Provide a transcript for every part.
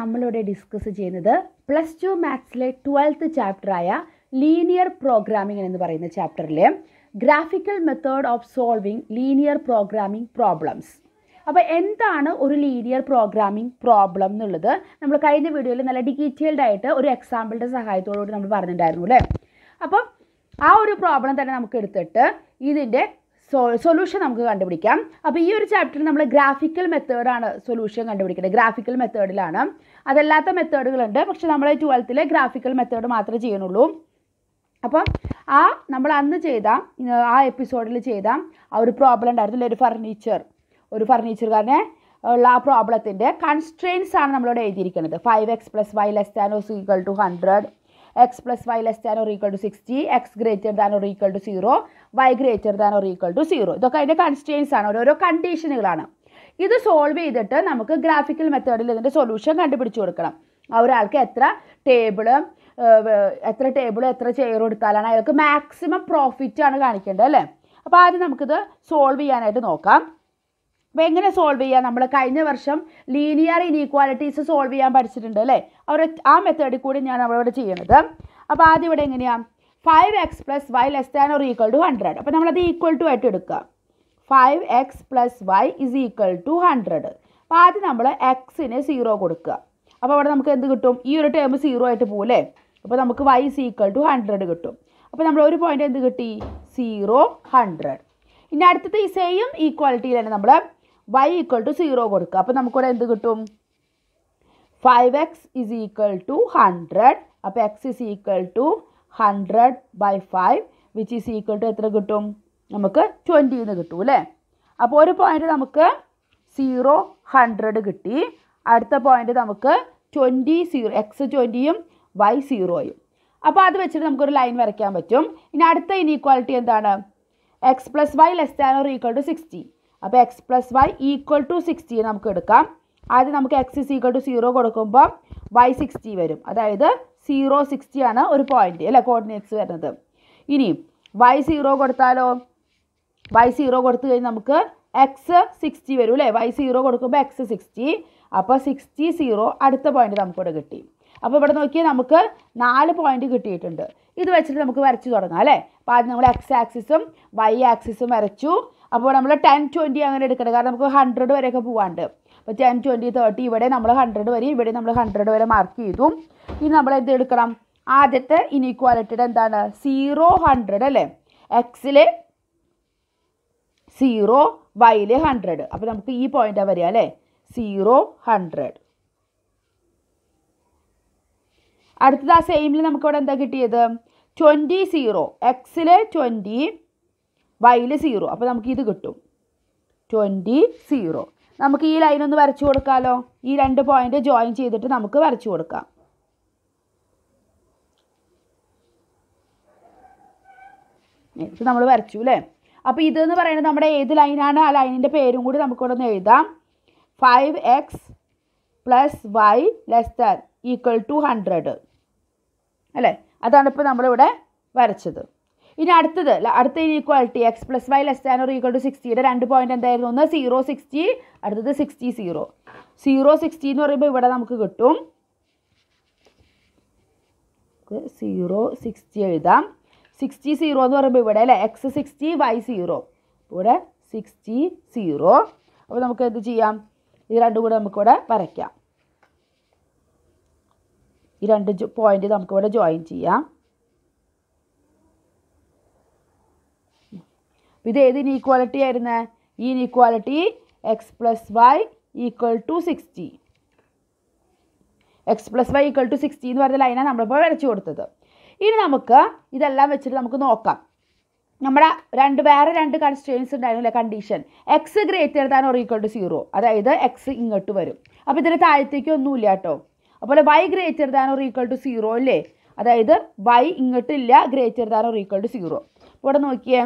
നമ്മളിവിടെ ഡിസ്കസ് ചെയ്യുന്നത് plus two മാത്സിലെ ട്വൽത്ത് ചാപ്റ്ററായ ലീനിയർ പ്രോഗ്രാമിംഗ് എന്ന് പറയുന്ന ചാപ്റ്ററിലെ graphical method of solving linear programming problems അപ്പോൾ എന്താണ് ഒരു ലീനിയർ പ്രോഗ്രാമിംഗ് പ്രോബ്ലം എന്നുള്ളത് നമ്മൾ കഴിഞ്ഞ വീഡിയോയിൽ നല്ല ഡീറ്റെയിൽഡ് ആയിട്ട് ഒരു എക്സാമ്പിളിൻ്റെ സഹായത്തോടുകൂടി നമ്മൾ പറഞ്ഞിട്ടുണ്ടായിരുന്നു അല്ലേ അപ്പം ആ ഒരു പ്രോബ്ലം തന്നെ നമുക്ക് എടുത്തിട്ട് ഇതിൻ്റെ സോ സൊല്യൂഷൻ നമുക്ക് കണ്ടുപിടിക്കാം അപ്പോൾ ഈ ഒരു ചാപ്റ്ററിൽ നമ്മൾ ഗ്രാഫിക്കൽ മെത്തേഡാണ് സൊല്യൂഷൻ കണ്ടുപിടിക്കുന്നത് ഗ്രാഫിക്കൽ മെത്തേഡിലാണ് അതല്ലാത്ത മെത്തേഡുകളുണ്ട് പക്ഷെ നമ്മൾ ട്വൽത്തിൽ ഗ്രാഫിക്കൽ മെത്തേഡ് മാത്രമേ ചെയ്യണുള്ളൂ അപ്പം ആ നമ്മൾ അന്ന് ചെയ്ത ആ എപ്പിസോഡിൽ ചെയ്ത ആ ഒരു പ്രോബ്ലം ഉണ്ടായിരുന്നില്ല ഒരു ഫർണിച്ചർ ഒരു ഫർണിച്ചറുകാരനെ ഉള്ള ആ പ്രോബ്ലത്തിൻ്റെ കൺസ്ട്രെയിൻസ് ആണ് നമ്മളോട് എഴുതിയിരിക്കുന്നത് five x plus y less than or equal to hundred x plus y less than or equal to sixty x greater than or equal to zero y greater than or equal to zero ഇതൊക്കെ അതിൻ്റെ കൺസ്റ്റെയിൻസ് ആണ് ഓരോരോ കണ്ടീഷനുകളാണ് ഇത് solve ചെയ്തിട്ട് നമുക്ക് graphical മെത്തേഡിൽ ഇതിൻ്റെ solution കണ്ടുപിടിച്ച് കൊടുക്കണം ഒരാൾക്ക് എത്ര ടേബിള് എത്ര ടേബിൾ എത്ര ചെയർ എടുത്താലാണ് അയാൾക്ക് മാക്സിമം പ്രോഫിറ്റ് ആണ് കാണിക്കേണ്ടത് അല്ലേ അപ്പോൾ ആദ്യം നമുക്കിത് സോൾവ് ചെയ്യാനായിട്ട് നോക്കാം അപ്പോൾ എങ്ങനെ സോൾവ് ചെയ്യുക നമ്മൾ കഴിഞ്ഞ വർഷം ലീനിയർ ഇനീക്വാലിറ്റീസ് സോൾവ് ചെയ്യാൻ പഠിച്ചിട്ടുണ്ട് അല്ലേ അവർ ആ മെത്തേഡിൽ കൂടി ഞാൻ അവിടെ ചെയ്യുന്നത് അപ്പോൾ ആദ്യം ഇവിടെ എങ്ങനെയാണ് five x plus y less than or equal to hundred അപ്പോൾ നമ്മളത് ഈക്വൽ ടു ആയിട്ട് എടുക്കുക five x plus y is equal to hundred അപ്പോൾ ആദ്യം നമ്മൾ എക്സിന് സീറോ കൊടുക്കുക അപ്പോൾ അവിടെ നമുക്ക് എന്ത് കിട്ടും ഈ ഒരു ടേം സീറോ ആയിട്ട് പോകില്ലേ അപ്പോൾ നമുക്ക് y is equal to hundred കിട്ടും അപ്പോൾ നമ്മൾ ഒരു പോയിന്റ് എന്ത് കിട്ടി സീറോ ഹൺഡ്രഡ് ഇനി അടുത്തത് ഈ സെയിം ഈക്വാലിറ്റിയിൽ തന്നെ നമ്മൾ വൈ ഈക്വൽ ടു സീറോ കൊടുക്കുക അപ്പോൾ നമുക്കിവിടെ എന്ത് കിട്ടും five x is equal to hundred അപ്പോൾ x is equal to hundred by five which is equal to എത്ര കിട്ടും നമുക്ക് ട്വൻറ്റിന്ന് കിട്ടും അല്ലേ അപ്പോൾ ഒരു പോയിന്റ് നമുക്ക് സീറോ ഹൺഡ്രഡ് കിട്ടി അടുത്ത പോയിന്റ് നമുക്ക് ട്വൻറ്റി സീറോ എക്സ് ട്വൻറ്റിയും വൈ സീറോയും അപ്പോൾ അത് വെച്ചിട്ട് നമുക്കൊരു ലൈൻ വരയ്ക്കാൻ പറ്റും ഇനി അടുത്ത ഇനീക്വാളിറ്റി എന്താണ് x plus y less than or equal to sixty അപ്പോൾ x plus y equal to sixty നമുക്ക് എടുക്കാം ആദ്യം നമുക്ക് x is equal to zero കൊടുക്കുമ്പോൾ വൈ സിക്സ്റ്റി വരും അതായത് സീറോ സിക്സ്റ്റി ആണ് ഒരു പോയിന്റ് അല്ലേ കോർഡിനേറ്റ്സ് വരുന്നത് ഇനി വൈ സീറോ കൊടുത്താലോ വൈ സീറോ കൊടുത്തു കഴിഞ്ഞാൽ നമുക്ക് എക്സ് സിക്സ്റ്റി വരും അല്ലേ വൈ സീറോ കൊടുക്കുമ്പോൾ എക്സ് സിക്സ്റ്റി അപ്പോൾ സിക്സ്റ്റി സീറോ അടുത്ത പോയിന്റ് നമുക്കിവിടെ കിട്ടി അപ്പോൾ ഇവിടെ നോക്കിയാൽ നമുക്ക് നാല് പോയിന്റ് കിട്ടിയിട്ടുണ്ട് ഇത് വെച്ചിട്ട് നമുക്ക് വരച്ച് തുടങ്ങാം അല്ലേ അപ്പോൾ ആദ്യം നമ്മൾ എക്സ് ആക്സിസും വൈ ആക്സിസും വരച്ചു അപ്പോൾ നമ്മൾ ടെൻ ട്വൻറ്റി അങ്ങനെ എടുക്കണം കാരണം നമുക്ക് ഹൺഡ്രഡ് വരെയൊക്കെ പോകാണ്ട് അപ്പോൾ ടെൻ ട്വൻറ്റി തേർട്ടി ഇവിടെ നമ്മൾ ഹൺഡ്രഡ് വരെ ഇവിടെ നമ്മൾ ഹൺഡ്രഡ് വരെ മാർക്ക് ചെയ്തു ഇനി നമ്മൾ എന്ത് എടുക്കണം ആദ്യത്തെ ഇനീക്വാലിറ്റിയുടെ എന്താണ് സീറോ ഹൺഡ്രഡ് അല്ലേ എക്സിൽ സീറോ വൈയിൽ ഹൺഡ്രഡ് അപ്പോൾ നമുക്ക് ഈ പോയിൻ്റാണ് വരിക അല്ലേ സീറോ ഹൺഡ്രഡ് അടുത്തത് ആ സെയിമിൽ നമുക്കിവിടെ എന്താ കിട്ടിയത് ട്വൻറ്റി സീറോ എക്സിൽ ട്വൻറ്റി വൈയിൽ സീറോ അപ്പോൾ നമുക്ക് ഇത് കിട്ടും ട്വൻറ്റി സീറോ നമുക്ക് ഈ ലൈൻ ഒന്ന് വരച്ചു കൊടുക്കാമല്ലോ ഈ രണ്ട് പോയിൻ്റ് ജോയിൻ ചെയ്തിട്ട് നമുക്ക് വരച്ചു കൊടുക്കാം ഇത് നമ്മൾ വരച്ചു അല്ലേ അപ്പോൾ ഇതെന്ന് പറയുന്നത് നമ്മുടെ ഏത് ലൈനാണ് ആ ലൈനിൻ്റെ പേരും കൂടി നമുക്ക് ഇവിടെ ഒന്ന് എഴുതാം five x plus y less than equal to hundred അല്ലേ അതാണ് ഇപ്പോൾ നമ്മളിവിടെ വരച്ചത് ഇനി അടുത്തത് അടുത്ത equality x plus y less than or equal to സിക്സ്റ്റിയുടെ രണ്ട് പോയിന്റ് എന്തായിരുന്നു ഒന്ന് സീറോ സിക്സ്റ്റി അടുത്തത് സിക്സ്റ്റി സീറോ സീറോ സിക്സ്റ്റി എന്ന് പറയുമ്പോൾ ഇവിടെ നമുക്ക് കിട്ടും സീറോ സിക്സ്റ്റി എഴുതാം സിക്സ്റ്റി സീറോ എന്ന് പറയുമ്പോൾ ഇവിടെ അല്ലേ എക്സ് സിക്സ്റ്റി വൈ സീറോ ഇവിടെ സിക്സ്റ്റി സീറോ അപ്പോൾ നമുക്ക് എന്ത് ചെയ്യാം ഇത് രണ്ടും കൂടെ നമുക്കിവിടെ വരയ്ക്കാം ഈ രണ്ട് പോയിന്റ് നമുക്കിവിടെ ജോയിൻ ചെയ്യാം ഇത് ഏത് ഇനീക്വാലിറ്റി ആയിരുന്നു ഈ inequality x plus y equal to sixty x plus y equal to sixty എന്ന് പറഞ്ഞ ലൈനാണ് നമ്മളിപ്പോൾ വരച്ചു കൊടുത്തത് ഇനി നമുക്ക് ഇതെല്ലാം വെച്ചിട്ട് നമുക്ക് നോക്കാം നമ്മുടെ രണ്ട് വേറെ രണ്ട് കൺസ്റ്റേൻസ് ഉണ്ടായിരുന്നില്ല condition x greater than or equal to zero അതായത് എക്സ് ഇങ്ങോട്ട് വരും അപ്പോൾ ഇതിന് താഴത്തേക്ക് ഒന്നുമില്ല കേട്ടോ അതുപോലെ y greater than or equal to zero അല്ലേ അതായത് വൈ ഇങ്ങോട്ടില്ല greater than or equal to zero ഇവിടെ നോക്കിയേ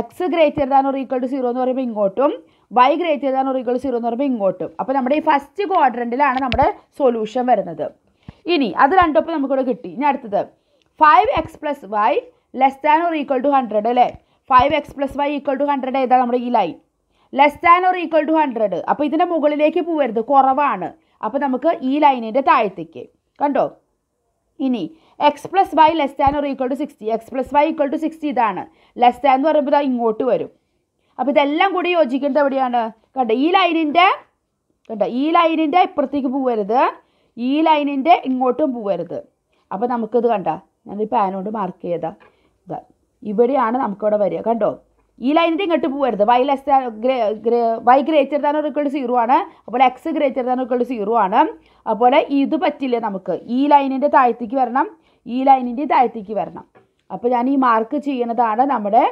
x greater than or equal to zero എന്ന് പറയുമ്പോൾ ഇങ്ങോട്ടും y greater than or equal to zero എന്ന് പറയുമ്പോൾ ഇങ്ങോട്ടും അപ്പോൾ നമ്മുടെ ഈ ഫസ്റ്റ് ക്വാഡ്രൻറ്റിലാണ് നമ്മുടെ സൊല്യൂഷൻ വരുന്നത് ഇനി അത് രണ്ടൊപ്പം നമുക്കിവിടെ കിട്ടി ഇനി അടുത്തത് five x plus y less than or equal to hundred അല്ലേ five x plus y equal to hundred ഏതാണ് നമ്മുടെ ഈ line less than or equal to hundred അപ്പോൾ ഇതിൻ്റെ മുകളിലേക്ക് പോവരുത് കുറവാണ് അപ്പോൾ നമുക്ക് ഈ ലൈനിൻ്റെ താഴത്തേക്ക് കണ്ടോ ഇനി x plus y less than or equal to sixty x plus y equal to sixty ഇതാണ് ലെസ് ദാൻ എന്ന് പറയുമ്പോൾ ഇങ്ങോട്ട് വരും അപ്പോൾ ഇതെല്ലാം കൂടി യോജിക്കേണ്ടത് എവിടെയാണ് കണ്ടോ ഈ ലൈനിൻ്റെ കണ്ടോ ഈ ലൈനിൻ്റെ ഇപ്പുറത്തേക്ക് പോവരുത് ഈ ലൈനിൻ്റെ ഇങ്ങോട്ടും പോവരുത് അപ്പോൾ നമുക്കിത് കണ്ട ഞാനൊരു പാനോട് മാർക്ക് ചെയ്താ ഇതാ ഇവിടെയാണ് നമുക്കിവിടെ വരിക കണ്ടോ ഈ ലൈനിൻ്റെ ഇങ്ങോട്ട് പോവരുത് y less grey y greater than or zero ആണ് അതുപോലെ x greater than or zero ആണ് അതുപോലെ ഇത് പറ്റില്ല നമുക്ക് ഈ ലൈനിൻ്റെ താഴത്തേക്ക് വരണം ഈ ലൈനിൻ്റെ താഴത്തേക്ക് വരണം അപ്പോൾ ഞാൻ ഈ മാർക്ക് ചെയ്യുന്നതാണ് നമ്മുടെ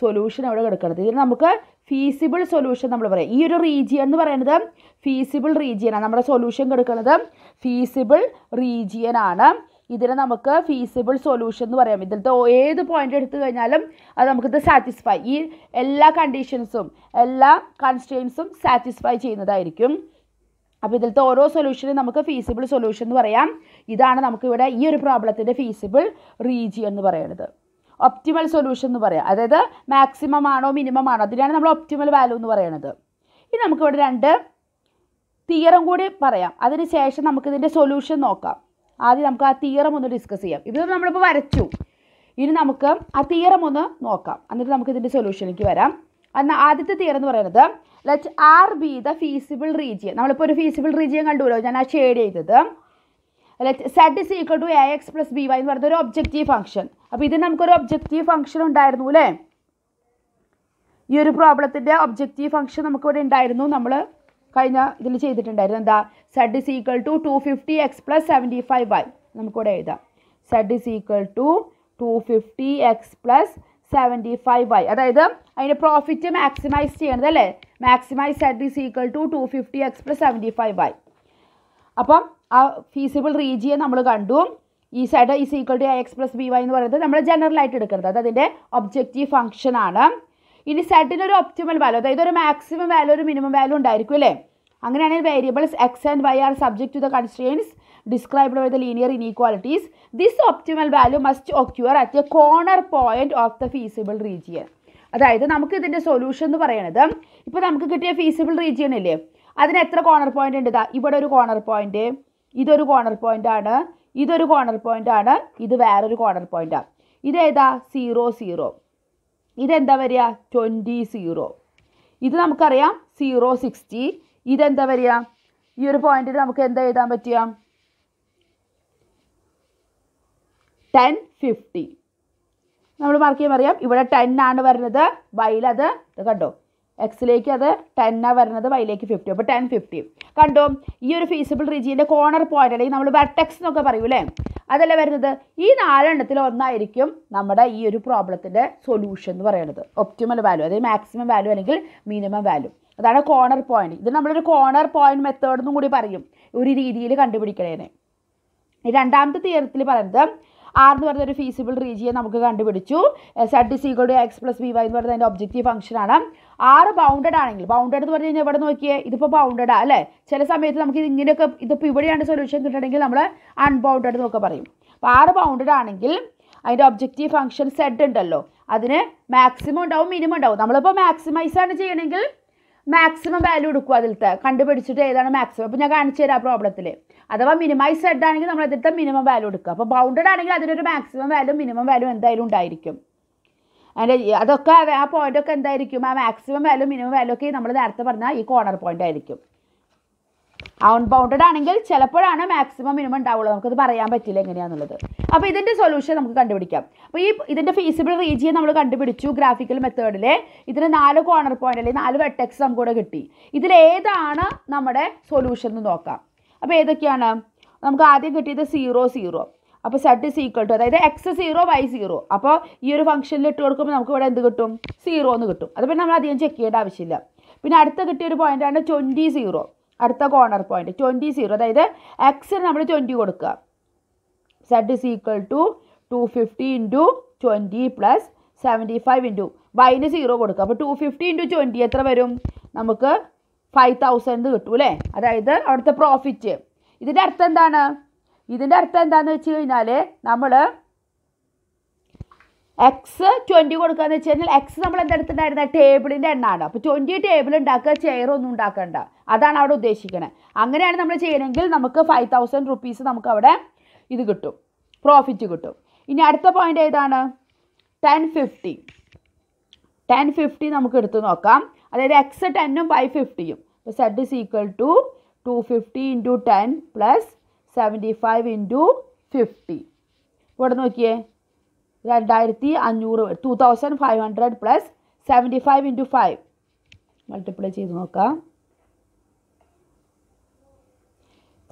സൊല്യൂഷൻ അവിടെ കിടക്കുന്നത് ഇതിന് നമുക്ക് ഫീസിബിൾ സൊല്യൂഷൻ നമ്മൾ പറയാം ഈ ഒരു റീജിയൻ എന്ന് പറയുന്നത് ഫീസിബിൾ റീജിയനാണ് നമ്മുടെ സൊല്യൂഷൻ കിടക്കുന്നത് ഫീസിബിൾ റീജിയൻ ആണ് ഇതിനെ നമുക്ക് ഫീസിബിൾ സൊല്യൂഷൻ എന്ന് പറയാം ഇതിലത്തെ ഏത് പോയിന്റ് എടുത്തു കഴിഞ്ഞാലും അത് നമുക്കിത് സാറ്റിസ്ഫൈ ഈ എല്ലാ കണ്ടീഷൻസും എല്ലാ കൺസ്ട്രെയിൻസും സാറ്റിസ്ഫൈ ചെയ്യുന്നതായിരിക്കും അപ്പോൾ ഇതിലത്തെ ഓരോ സൊല്യൂഷനും നമുക്ക് ഫീസിബിൾ സൊല്യൂഷൻ എന്ന് പറയാം ഇതാണ് നമുക്കിവിടെ ഈ ഒരു പ്രോബ്ലത്തിൻ്റെ ഫീസിബിൾ റീജിയൻ എന്ന് പറയുന്നത് ഒപ്റ്റിമൽ സൊല്യൂഷൻ എന്ന് പറയാം അതായത് മാക്സിമം ആണോ മിനിമം ആണോ അതിനാണ് നമ്മൾ ഒപ്റ്റിമൽ വാല്യൂ എന്ന് പറയുന്നത് ഇനി നമുക്കിവിടെ രണ്ട് തിയറം കൂടി പറയാം ശേഷം നമുക്കിതിൻ്റെ സൊല്യൂഷൻ നോക്കാം ആദ്യം നമുക്ക് ആ തിയറം ഒന്ന് ഡിസ്കസ് ചെയ്യാം ഇത് നമ്മളിപ്പോൾ വരച്ചു ഇനി നമുക്ക് ആ തിയറം ഒന്ന് നോക്കാം എന്നിട്ട് നമുക്ക് ഇതിൻ്റെ സൊല്യൂഷനിലേക്ക് വരാം എന്നാൽ ആദ്യത്തെ തിയറം എന്ന് പറയുന്നത് let R be the feasible region നമ്മളിപ്പോൾ ഒരു ഫീസിബിൾ റീജിയൻ കണ്ടുപോലോ ഞാൻ ആ ഷെയ്ഡ് ചെയ്തത് let set is equal to a x plus b y എന്ന് പറയുന്ന ഒരു ഒബ്ജക്റ്റീവ് ഫംഗ്ഷൻ അപ്പോൾ ഇതിന് നമുക്കൊരു ഒബ്ജക്റ്റീവ് ഫംഗ്ഷൻ ഉണ്ടായിരുന്നു അല്ലേ ഈ ഒരു പ്രോബ്ലത്തിൻ്റെ ഒബ്ജക്റ്റീവ് ഫംഗ്ഷൻ നമുക്കിവിടെ ഉണ്ടായിരുന്നു നമ്മൾ കഴിഞ്ഞ ഇതിൽ ചെയ്തിട്ടുണ്ടായിരുന്നു എന്താ Z is equal to two fifty x plus seventy five y നമുക്കിവിടെ എഴുതാം Z is equal to two fifty x plus seventy five y അതായത് അതിൻ്റെ പ്രോഫിറ്റ് മാക്സിമൈസ് ചെയ്യണത് അല്ലേ maximise Z is equal to two fifty x plus seventy five y അപ്പം ആ feasible region നമ്മൾ കണ്ടു ഈ side is equal to x plus b y എന്ന് പറയുന്നത് നമ്മൾ ജനറൽ ആയിട്ട് എടുക്കരുത് അത് അതിൻ്റെ ഒബ്ജക്റ്റീവ് ഫംഗ്ഷൻ ആണ് ഇനി സെഡിനൊരു ഒപ്റ്റിമൽ വാല്യൂ അതായത് ഒരു മാക്സിമം വാല്യൂ ഒരു മിനിമം വാല്യൂ ഉണ്ടായിരിക്കും അല്ലേ അങ്ങനെയാണെങ്കിൽ variables x and y are subject to the constraints described by the linear inequalities this optimal value must occur at a corner point of the feasible region അതായത് നമുക്ക് ഇതിൻ്റെ solution എന്ന് പറയുന്നത് ഇപ്പോൾ നമുക്ക് കിട്ടിയ ഫീസിബിൾ റീജിയൻ അല്ലേ അതിന് എത്ര കോർണർ പോയിന്റ് ഉണ്ട് ഇവിടെ ഒരു കോർണർ പോയിന്റ് ഇതൊരു കോർണർ പോയിന്റ് ആണ് ഇതൊരു കോർണർ പോയിന്റ് ആണ് ഇത് വേറൊരു കോർണർ പോയിന്റ് ആണ് ഇതേതാ സീറോ സീറോ ഇതെന്താ വരിക ട്വൻറ്റി സീറോ ഇത് നമുക്കറിയാം സീറോ സിക്സ്റ്റി ഇതെന്താ വരിക ഈ ഒരു പോയിന്റിൽ നമുക്ക് എന്താ എഴുതാൻ പറ്റുക ടെൻ ഫിഫ്റ്റി നമ്മൾ മാർക്ക് ചെയ്യാൻ അറിയാം ഇവിടെ ടെൻ ആണ് വരുന്നത് വൈലത് ഇത് കണ്ടോ എക്സിലേക്ക് അത് ടെന്നാണ് വരുന്നത് വൈയിലേക്ക് ഫിഫ്റ്റി അപ്പോൾ ടെൻ ഫിഫ്റ്റി കണ്ടോ ഈ ഒരു ഫീസിബിൾ റീജിയൻ്റെ കോർണർ പോയിന്റ് അല്ലെങ്കിൽ നമ്മൾ വെർട്ടെക്സ് എന്നൊക്കെ പറയൂലേ അതല്ല വരുന്നത് ഈ നാലെണ്ണത്തിൽ ഒന്നായിരിക്കും നമ്മുടെ ഈ ഒരു പ്രോബ്ലത്തിൻ്റെ സൊല്യൂഷൻ എന്ന് പറയുന്നത് ഒപ്റ്റിമൽ വാല്യൂ അതായത് മാക്സിമം വാല്യൂ അല്ലെങ്കിൽ മിനിമം വാല്യൂ അതാണ് കോർണർ പോയിന്റ് ഇത് നമ്മളൊരു കോർണർ പോയിന്റ് മെത്തേഡ് എന്നും കൂടി പറയും ഒരു രീതിയിൽ കണ്ടുപിടിക്കണേനെ രണ്ടാമത്തെ തീയറത്തിൽ പറയുന്നത് ആർ എന്ന് പറയുന്ന ഒരു ഫീസിബിൾ റീജിയൻ നമുക്ക് കണ്ടുപിടിച്ചു Z is x plus b y എന്ന് പറയുന്നത് അതിൻ്റെ ഒബ്ജക്റ്റീവ് ഫംഗ്ഷനാണ് ആറ് ബൗണ്ടഡ് ആണെങ്കിൽ ബൗണ്ടഡ് എന്ന് പറഞ്ഞു കഴിഞ്ഞാൽ ഇവിടെ നോക്കിയേ ഇതിപ്പോൾ ബൗണ്ടഡാ അല്ലേ ചില സമയത്ത് നമുക്ക് ഇത് ഇങ്ങനെയൊക്കെ ഇതിപ്പോൾ ഇവിടെയാണ് സൊല്യൂഷൻ കിട്ടണമെങ്കിൽ നമ്മൾ അൺബൗണ്ടഡ് എന്നൊക്കെ പറയും അപ്പോൾ ആറ് ബൗണ്ടഡ് ആണെങ്കിൽ അതിൻ്റെ ഒബ്ജക്റ്റീവ് ഫംഗ്ഷൻ സെഡ് ഉണ്ടല്ലോ അതിന് മാക്സിമം ഉണ്ടാവും മിനിമം ഉണ്ടാവും നമ്മളിപ്പോൾ മാക്സിമൈസ് ആണ് ചെയ്യണമെങ്കിൽ മാക്സിമം വാല്യൂ എടുക്കുക അതിലത്തെ കണ്ടുപിടിച്ചിട്ട് ഏതാണ് മാക്സിമം അപ്പോൾ ഞാൻ കാണിച്ചു തരാം പ്രോബ്ലത്തിൽ അഥവാ മിനിമൈസ് സെഡ് ആണെങ്കിൽ നമ്മൾ അതിലത്തെ മിനിമം വാല്യൂ എടുക്കുക അപ്പോൾ ബൗണ്ടഡ് ആണെങ്കിൽ അതിനൊരു മാക്സിമം വാല്യൂ മിനിമം വാല്യൂ എന്തായാലും ഉണ്ടായിരിക്കും അതിൻ്റെ അതൊക്കെ ആ പോയിൻ്റൊക്കെ എന്തായിരിക്കും ആ മാക്സിമം വാല്യൂ മിനിമം വാല്യൂ ഒക്കെ നമ്മൾ നേരത്തെ പറഞ്ഞ ഈ കോർണർ പോയിൻ്റ് ആയിരിക്കും അൺബൗണ്ടഡ് ആണെങ്കിൽ ചിലപ്പോഴാണ് മാക്സിമം മിനിമം ഉണ്ടാവുള്ളൂ നമുക്കത് പറയാൻ പറ്റില്ല എങ്ങനെയാണെന്നുള്ളത് അപ്പോൾ ഇതിൻ്റെ സൊല്യൂഷൻ നമുക്ക് കണ്ടുപിടിക്കാം അപ്പോൾ ഈ ഇതിൻ്റെ ഫീസിബിൾ റീജിയൻ നമ്മൾ കണ്ടുപിടിച്ചു ഗ്രാഫിക്കൽ മെത്തേഡിൽ ഇതിന് നാല് കോർണർ പോയിന്റ് അല്ലെങ്കിൽ നാല് വെട്ടെക്സ് നമുക്ക് കൂടെ കിട്ടി ഇതിലേതാണ് നമ്മുടെ സൊല്യൂഷൻ എന്ന് നോക്കാം അപ്പോൾ ഏതൊക്കെയാണ് നമുക്ക് ആദ്യം കിട്ടിയത് സീറോ സീറോ അപ്പോൾ സെഡ് ഇസ് ഈക്വൽ ടു അതായത് എക്സ് സീറോ വൈ സീറോ അപ്പോൾ ഈ ഒരു ഫംഗ്ഷനിൽ ഇട്ട് കൊടുക്കുമ്പോൾ നമുക്ക് ഇവിടെ എന്ത് കിട്ടും സീറോ എന്ന് കിട്ടും അത് പിന്നെ നമ്മൾ അധികം ചെക്ക് ചെയ്യേണ്ട ആവശ്യമില്ല പിന്നെ അടുത്ത കിട്ടിയ ഒരു പോയിൻ്റാണ് ട്വൻറ്റി സീറോ അടുത്ത കോർണർ പോയിന്റ് ട്വൻറ്റി സീറോ അതായത് എക്സിന് നമ്മൾ ട്വൻറ്റി കൊടുക്കുക Z is equal to two fifty into twenty plus seventy five into വൈന് സീറോ കൊടുക്കുക അപ്പോൾ ടു ഫിഫ്റ്റി ഇൻറ്റു ട്വൻറ്റി എത്ര വരും നമുക്ക് ഫൈവ് തൗസൻഡ് കിട്ടും അല്ലേ അതായത് അവിടുത്തെ പ്രോഫിറ്റ് ഇതിൻ്റെ അർത്ഥം എന്താണ് ഇതിൻ്റെ അർത്ഥം എന്താണെന്ന് വെച്ച് കഴിഞ്ഞാൽ നമ്മൾ എക്സ് ട്വൻറ്റി കൊടുക്കുകയെന്ന് വെച്ച് കഴിഞ്ഞാൽ എക്സ് നമ്മൾ എന്തെടുത്തിട്ടുണ്ടായിരുന്ന ടേബിളിൻ്റെ എണ്ണമാണ് അപ്പോൾ ട്വൻറ്റി ടേബിൾ ഉണ്ടാക്കുക ചെയറൊന്നും ഉണ്ടാക്കേണ്ട അതാണ് അവിടെ ഉദ്ദേശിക്കുന്നത് അങ്ങനെയാണ് നമ്മൾ ചെയ്യണമെങ്കിൽ നമുക്ക് ഫൈവ് തൗസൻഡ് റുപ്പീസ് നമുക്കവിടെ ഇത് കിട്ടും പ്രോഫിറ്റ് കിട്ടും ഇനി അടുത്ത പോയിൻ്റ് ഏതാണ് ടെൻ ഫിഫ്റ്റി ടെൻ ഫിഫ്റ്റി നമുക്ക് എടുത്ത് നോക്കാം അതായത് എക്സ് ടെന്നും ബൈ ഫിഫ്റ്റിയും Z is equal to two fifty into ten plus seventy five into fifty ഇവിടെ നോക്കിയേ രണ്ടായിരത്തി അഞ്ഞൂറ് two thousand five hundred plus seventy five into five multiply ചെയ്ത് നോക്കാം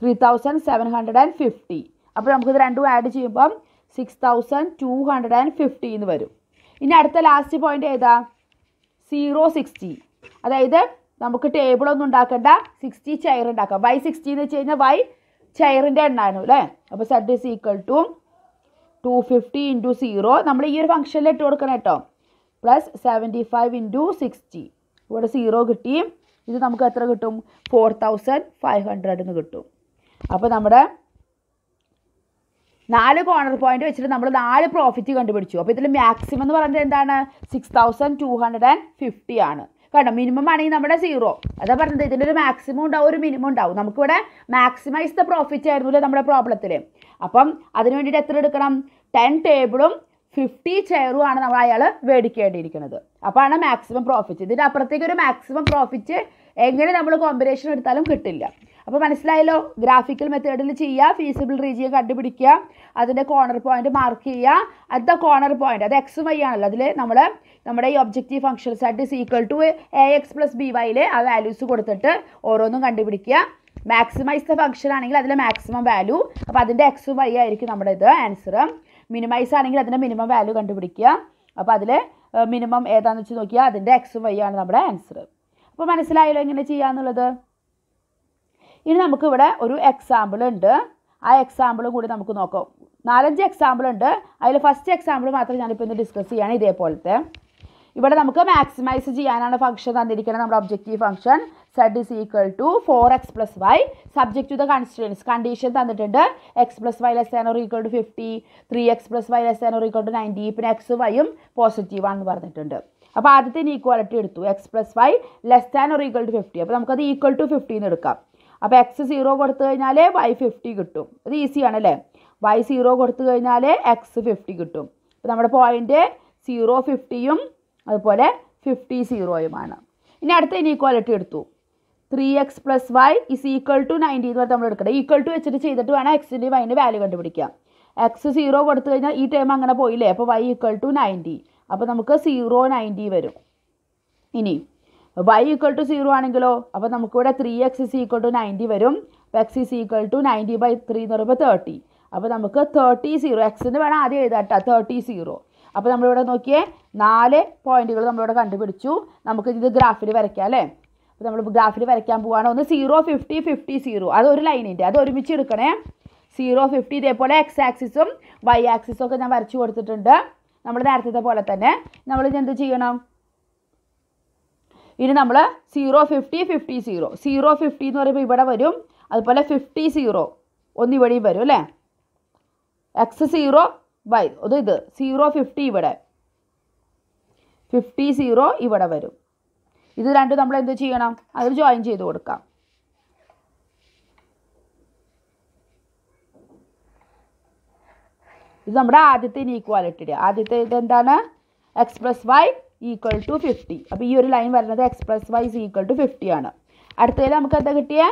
three thousand seven hundred and fifty അപ്പോൾ നമുക്കിത് രണ്ടും ആഡ് ചെയ്യുമ്പം six thousand two hundred and fifty എന്ന് വരും ഇനി അടുത്ത ലാസ്റ്റ് പോയിൻ്റ് ഏതാ സീറോ സിക്സ്റ്റി അതായത് നമുക്ക് ടേബിളൊന്നും ഉണ്ടാക്കേണ്ട സിക്സ്റ്റി ചെയർ ഉണ്ടാക്കാം വൈ സിക്സ്റ്റി എന്ന് വെച്ച് കഴിഞ്ഞാൽ വൈ ചെയറിൻ്റെ എണ്ണമാണ് അല്ലേ അപ്പോൾ Z is equal to two fifty into zero നമ്മൾ ഈ ഒരു ഫംഗ്ഷനിൽ ഇട്ട് കൊടുക്കണം കേട്ടോ plus seventy five into sixty ഇവിടെ സീറോ കിട്ടി ഇത് നമുക്ക് എത്ര കിട്ടും ഫോർ തൗസൻഡ് ഫൈവ് ഹൺഡ്രഡിന് കിട്ടും അപ്പോൾ നമ്മുടെ നാല് കോർണർ പോയിന്റ് വെച്ചിട്ട് നമ്മൾ നാല് പ്രോഫിറ്റ് കണ്ടുപിടിച്ചു അപ്പോൾ ഇതിൽ മാക്സിമം എന്ന് പറയുന്നത് എന്താണ് six thousand two hundred and fifty ആണ് കാരണം മിനിമം ആണെങ്കിൽ നമ്മുടെ സീറോ അതാ പറഞ്ഞത് ഒരു മാക്സിമം ഉണ്ടാവും ഒരു മിനിമം ഉണ്ടാവും നമുക്കിവിടെ മാക്സിമൈസ് ദ പ്രോഫിറ്റ് ആയിരുന്നില്ല നമ്മുടെ പ്രോബ്ലത്തിൽ അപ്പം അതിന് വേണ്ടിയിട്ട് എത്ര എടുക്കണം ടെൻ ടേബിളും ഫിഫ്റ്റി ആണ് നമ്മൾ അയാൾ മേടിക്കേണ്ടിയിരിക്കുന്നത് അപ്പോഴാണ് മാക്സിമം പ്രോഫിറ്റ് ഇതിൻ്റെ അപ്പുറത്തേക്ക് ഒരു മാക്സിമം പ്രോഫിറ്റ് എങ്ങനെ നമ്മൾ കോമ്പിനേഷൻ എടുത്താലും കിട്ടില്ല അപ്പോൾ മനസ്സിലായല്ലോ ഗ്രാഫിക്കൽ മെത്തേഡിൽ ചെയ്യുക ഫീസിബിൾ റീജിയ കണ്ടുപിടിക്കുക അതിൻ്റെ കോർണർ പോയിന്റ് മാർക്ക് ചെയ്യുക അത് കോർണർ പോയിന്റ് അത് എക്സ് വൈ ആണല്ലോ അതിൽ നമ്മൾ നമ്മുടെ ഈ objective function set is equal to a x plus b വൈയിൽ ആ വാല്യൂസ് കൊടുത്തിട്ട് ഓരോന്നും കണ്ടുപിടിക്കുക മാക്സിമൈസ് ദ ഫംഗ്ഷൻ ആണെങ്കിൽ അതിലെ മാക്സിമം വാല്യൂ അപ്പോൾ അതിൻ്റെ എക്സ് വൈ ആയിരിക്കും നമ്മുടെ ഇത് ആൻസർ മിനിമൈസ് ആണെങ്കിൽ അതിൻ്റെ മിനിമം വാല്യൂ കണ്ടുപിടിക്കുക അപ്പോൾ അതിൽ മിനിമം ഏതാണെന്ന് വെച്ച് നോക്കിയാൽ അതിൻ്റെ എക്സ് വൈ ആണ് നമ്മുടെ ആൻസർ അപ്പോൾ മനസ്സിലായല്ലോ എങ്ങനെ ചെയ്യാന്നുള്ളത് ഇനി നമുക്കിവിടെ ഒരു എക്സാമ്പിൾ ഉണ്ട് ആ എക്സാമ്പിൾ കൂടി നമുക്ക് നോക്കാം നാലഞ്ച് എക്സാമ്പിൾ ഉണ്ട് അതിൽ ഫസ്റ്റ് എക്സാമ്പിൾ മാത്രം ഞാനിപ്പോൾ ഇന്ന് ഡിസ്കസ് ചെയ്യാണ് ഇതേപോലത്തെ ഇവിടെ നമുക്ക് മാക്സിമൈസ് ചെയ്യാനാണ് ഫംഗ്ഷൻ തന്നിരിക്കുന്നത് നമ്മുടെ objective function Z is equal to four x plus y subject to the constraints condition തന്നിട്ടുണ്ട് x plus y less than or equal to fifty three x plus y less than or equal to ninety പിന്നെ x വൈയും positive ആണെന്ന് പറഞ്ഞിട്ടുണ്ട് അപ്പോൾ ആദ്യത്തെ ഇനി equality എടുത്തു x plus y less than or equal to fifty അപ്പോൾ നമുക്കത് ഈക്വൽ ടു ഫിഫ്റ്റീന്ന് എടുക്കാം അപ്പോൾ എക്സ് സീറോ കൊടുത്തു കഴിഞ്ഞാൽ വൈ ഫിഫ്റ്റി കിട്ടും ഇത് ഈസിയാണ് അല്ലേ വൈ സീറോ കൊടുത്തു കഴിഞ്ഞാൽ എക്സ് ഫിഫ്റ്റി കിട്ടും അപ്പോൾ നമ്മുടെ പോയിൻ്റ് സീറോ ഫിഫ്റ്റിയും അതുപോലെ ഫിഫ്റ്റി സീറോയുമാണ് ഇനി അടുത്ത ഇനീക്വാലിറ്റി എടുത്തു three x plus y is equal to ninety എന്ന് പറഞ്ഞാൽ നമ്മൾ എടുക്കണം ഈക്വൽ ടു വെച്ചിട്ട് ചെയ്തിട്ട് വേണം എക്സിൻ്റെ വൈൻ്റെ വാല്യൂ കണ്ടുപിടിക്കാം എക്സ് സീറോ കൊടുത്തു കഴിഞ്ഞാൽ ഈ ടൈം അങ്ങനെ പോയില്ലേ അപ്പോൾ വൈ ഈക്വൽ ടു നയൻറ്റി അപ്പോൾ നമുക്ക് സീറോ നയൻറ്റി വരും ഇനി വൈ ഈക്വൽ ടു സീറോ ആണെങ്കിലോ അപ്പോൾ നമുക്കിവിടെ three x is equal to ninety വരും x is equal to ninety by three എന്ന് പറയുമ്പോൾ തേർട്ടി അപ്പോൾ നമുക്ക് തേർട്ടി സീറോ എക്സിന് വേണം ആദ്യം എഴുതാട്ടോ തേർട്ടി സീറോ അപ്പോൾ നമ്മളിവിടെ നോക്കിയേ നാല് പോയിന്റുകൾ നമ്മളിവിടെ കണ്ടുപിടിച്ചു നമുക്ക് ഇത് ഗ്രാഫിൽ വരയ്ക്കാം അല്ലേ അപ്പോൾ നമ്മൾ ഗ്രാഫിൽ വരയ്ക്കാൻ പോവുകയാണ് ഒന്ന് സീറോ ഫിഫ്റ്റി ഫിഫ്റ്റി സീറോ അതൊരു ലൈനിൻ്റെ അത് ഒരുമിച്ച് എടുക്കണേ സീറോ ഫിഫ്റ്റി ഇതേപോലെ എക്സ് ആക്സിസും വൈ ആക്സിസും ഒക്കെ ഞാൻ വരച്ചു കൊടുത്തിട്ടുണ്ട് നമ്മൾ നേരത്തെ പോലെ തന്നെ നമ്മൾ ഇനി എന്ത് ചെയ്യണം ഇനി നമ്മൾ zero fifty fifty zero zero fifty എന്ന് പറയുമ്പോൾ ഇവിടെ വരും അതുപോലെ ഫിഫ്റ്റി സീറോ ഒന്ന് ഇവിടെയും വരും അല്ലേ എക്സ് സീറോ വൈ അത് ഇത് സീറോ ഫിഫ്റ്റി ഇവിടെ ഫിഫ്റ്റി സീറോ ഇവിടെ വരും ഇത് രണ്ടും നമ്മൾ എന്ത് ചെയ്യണം അതിൽ ജോയിൻ ചെയ്ത് കൊടുക്കാം ഇത് നമ്മുടെ ആദ്യത്തെ ഇനീക്വാലിറ്റിയുടെ ആദ്യത്തെ ഇത് എന്താണ് x plus y equal to fifty അപ്പോൾ ഈ ഒരു ലൈൻ വരുന്നത് x plus y is equal to fifty ആണ് അടുത്തതിൽ നമുക്ക് എന്താ കിട്ടിയ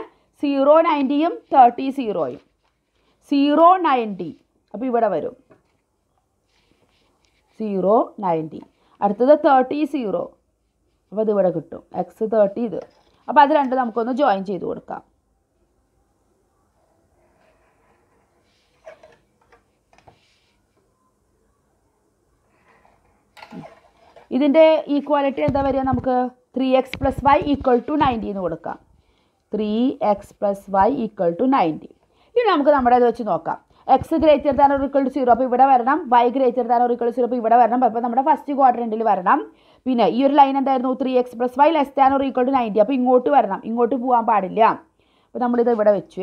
സീറോ നയൻറ്റിയും തേർട്ടി സീറോയും സീറോ നയൻറ്റി അപ്പോൾ ഇവിടെ വരും സീറോ നയൻറ്റി അടുത്തത് തേർട്ടി സീറോ അപ്പോൾ ഇതിവിടെ കിട്ടും എക്സ് തേർട്ടി ഇത് അപ്പോൾ അത് രണ്ടും നമുക്കൊന്ന് ജോയിൻ ചെയ്ത് കൊടുക്കാം ഇതിൻ്റെ ഈക്വാലിറ്റി എന്താ വരിക നമുക്ക് three x plus y equal to ninety എന്ന് കൊടുക്കാം three x plus y equal to ninety ഇനി നമുക്ക് നമ്മുടെ ഇത് വെച്ച് നോക്കാം x greater than or equal to zero അപ്പോൾ ഇവിടെ വരണം y greater than or equal to zero അപ്പോൾ ഇവിടെ വരണം അപ്പോൾ നമ്മുടെ ഫസ്റ്റ് ക്വാഡ്രൻറ്റിൽ വരണം പിന്നെ ഈ ഒരു ലൈൻ എന്തായിരുന്നു three x plus y less than or equal to ninety അപ്പോൾ ഇങ്ങോട്ട് വരണം ഇങ്ങോട്ട് പോകാൻ പാടില്ല അപ്പോൾ നമ്മളിത് ഇവിടെ വെച്ചു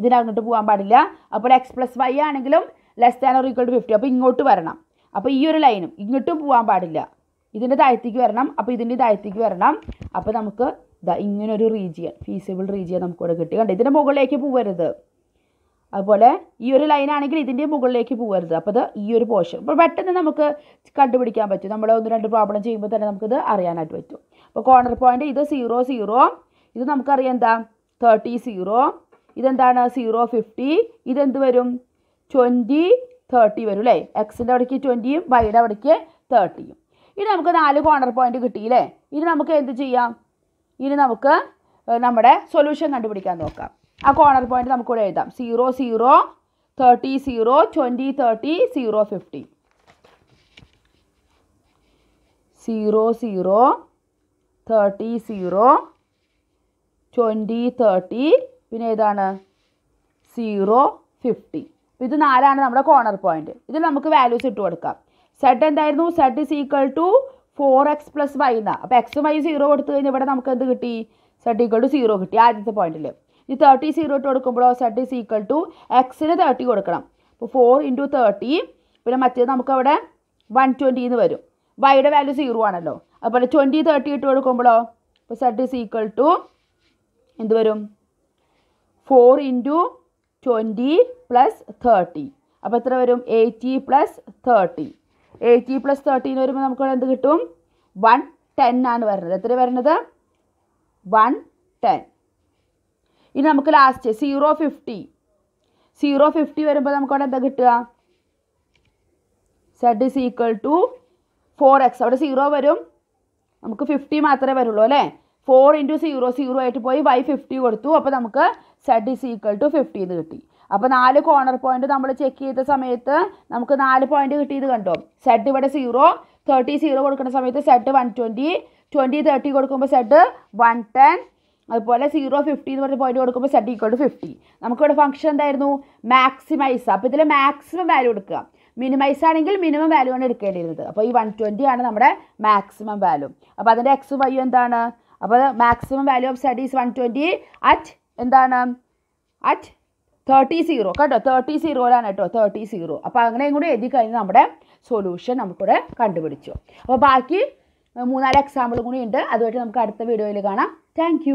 ഇതിനങ്ങോട്ട് പോകാൻ പാടില്ല അപ്പോൾ എക്സ് പ്ലസ് വൈ ആണെങ്കിലും less than or equal to fifty അപ്പോൾ ഇങ്ങോട്ട് വരണം അപ്പോൾ ഈ ഒരു ലൈനും ഇങ്ങോട്ടും പോകാൻ പാടില്ല ഇതിൻ്റെ താഴത്തേക്ക് വരണം അപ്പോൾ ഇതിൻ്റെ താഴത്തേക്ക് വരണം അപ്പോൾ നമുക്ക് ഇതാ ഒരു റീജിയൻ ഫീസിബിൾ റീജിയൻ നമുക്ക് ഇവിടെ കിട്ടി കണ്ടോ ഇതിൻ്റെ മുകളിലേക്ക് പോകരുത് അതുപോലെ ഈ ഒരു ലൈനാണെങ്കിൽ ഇതിൻ്റെ മുകളിലേക്ക് പോകരുത് അപ്പോൾ ഇത് ഈ ഒരു പോർഷൻ അപ്പോൾ പെട്ടെന്ന് നമുക്ക് കണ്ടുപിടിക്കാൻ പറ്റും നമ്മൾ ഒന്ന് രണ്ട് പ്രോബ്ലം ചെയ്യുമ്പോൾ തന്നെ നമുക്കിത് അറിയാനായിട്ട് പറ്റും അപ്പോൾ കോർണർ പോയിൻ്റ് ഇത് സീറോ സീറോ ഇത് നമുക്കറിയാം എന്താ തേർട്ടി സീറോ ഇതെന്താണ് സീറോ ഫിഫ്റ്റി ഇതെന്ത് വരും ട്വൻറ്റി തേർട്ടി വരും അല്ലേ എക്സിൻ്റെ അവിടേക്ക് ട്വൻറ്റിയും വൈയുടെ അവിടേക്ക് തേർട്ടിയും ഇനി നമുക്ക് നാല് കോർണർ പോയിൻ്റ് കിട്ടി അല്ലേ ഇനി നമുക്ക് എന്ത് ചെയ്യാം ഇനി നമുക്ക് നമ്മുടെ സൊല്യൂഷൻ കണ്ടുപിടിക്കാൻ നോക്കാം ആ കോർണർ പോയിന്റ് നമുക്കിവിടെ എഴുതാം zero zero thirty zero twenty thirty zero fifty zero zero thirty zero twenty thirty പിന്നെ ഏതാണ് സീറോ ഫിഫ്റ്റി ഇത് നാലാണ് നമ്മുടെ കോർണർ പോയിന്റ് ഇതിൽ നമുക്ക് വാല്യൂസ് ഇട്ട് കൊടുക്കാം സെഡ് എന്തായിരുന്നു Z is equal to four x plus y എന്നാണ് അപ്പോൾ എക്സും വൈ സീറോ കൊടുത്തു കഴിഞ്ഞാൽ ഇവിടെ നമുക്ക് എന്ത് കിട്ടി സെഡ് ഈക്വൾ ടു സീറോ കിട്ടി ആദ്യത്തെ പോയിന്റിൽ ഈ തേർട്ടി സീറോ ഇട്ട് കൊടുക്കുമ്പോഴോ സെഡ് ഇസ് ഈക്വൾ ടു എക്സിന് തേർട്ടി കൊടുക്കണം അപ്പോൾ ഫോർ ഇൻറ്റു തേർട്ടി പിന്നെ മറ്റേത് നമുക്കവിടെ വൺ ട്വൻറ്റി എന്ന് വരും വൈയുടെ വാല്യൂ സീറോ ആണല്ലോ അതുപോലെ ട്വൻറ്റി തേർട്ടി ഇട്ട് കൊടുക്കുമ്പോഴോ അപ്പോൾ സെഡ് ഇസ് ഈക്വൾ ടു എന്ത് വരും four into twenty plus thirty അപ്പോൾ എത്ര വരും eighty plus thirty eighty plus thirty എന്ന് വരുമ്പോൾ നമുക്ക് എന്ത് കിട്ടും വൺ ടെൻ ആണ് വരുന്നത് എത്ര വരുന്നത് വൺ ടെൻ ഇനി നമുക്ക് last zero fifty zero fifty വരുമ്പോൾ നമുക്ക് അവിടെ എന്താ കിട്ടുക Z is equal to four X അവിടെ സീറോ വരും നമുക്ക് ഫിഫ്റ്റി മാത്രമേ വരുള്ളൂ അല്ലേ ഫോർ ഇൻറ്റു സീറോ സീറോ ആയിട്ട് പോയി വൈ ഫിഫ്റ്റി കൊടുത്തു അപ്പോൾ നമുക്ക് Z is equal to fifty എന്ന് കിട്ടി അപ്പോൾ നാല് കോർണർ പോയിന്റ് നമ്മൾ ചെക്ക് ചെയ്ത സമയത്ത് നമുക്ക് നാല് പോയിന്റ് കിട്ടിയത് കണ്ടോ സെഡ് ഇവിടെ സീറോ തേർട്ടി സീറോ കൊടുക്കുന്ന സമയത്ത് Z one twenty twenty thirty കൊടുക്കുമ്പോൾ സെഡ് വൺ ടെൻ അതുപോലെ സീറോ ഫിഫ്റ്റി എന്ന് പറഞ്ഞ പോയിന്റ് കൊടുക്കുമ്പോൾ സെഡ് ഈക്വൽ ടു ഫിഫ്റ്റി നമുക്കിവിടെ ഫംഗ്ഷൻ എന്തായിരുന്നു മാക്സിമൈസ് അപ്പോൾ ഇതിൽ മാക്സിമം വാല്യൂ എടുക്കുക മിനിമൈസ് ആണെങ്കിൽ മിനിമം വാല്യൂ ആണ് എടുക്കേണ്ടിയിരുന്നത് അപ്പോൾ ഈ വൺ ട്വൻറ്റി ആണ് നമ്മുടെ മാക്സിമം വാല്യൂ അപ്പോൾ അതിൻ്റെ എക്സ് വൈ എന്താണ് അപ്പോൾ maximum value of Z is one twenty at എന്താണ് അറ്റ് തേർട്ടി സീറോ കേട്ടോ തേർട്ടി സീറോയിലാണ് കേട്ടോ തേർട്ടി സീറോ അപ്പോൾ അങ്ങനെയും കൂടി എഴുതി കഴിഞ്ഞ് നമ്മുടെ സൊല്യൂഷൻ നമുക്കിവിടെ കണ്ടുപിടിച്ചു അപ്പോൾ ബാക്കി മൂന്നാല് എക്സാമ്പിൾ കൂടി ഉണ്ട് അതുമായിട്ട് നമുക്ക് അടുത്ത വീഡിയോയിൽ കാണാം താങ്ക്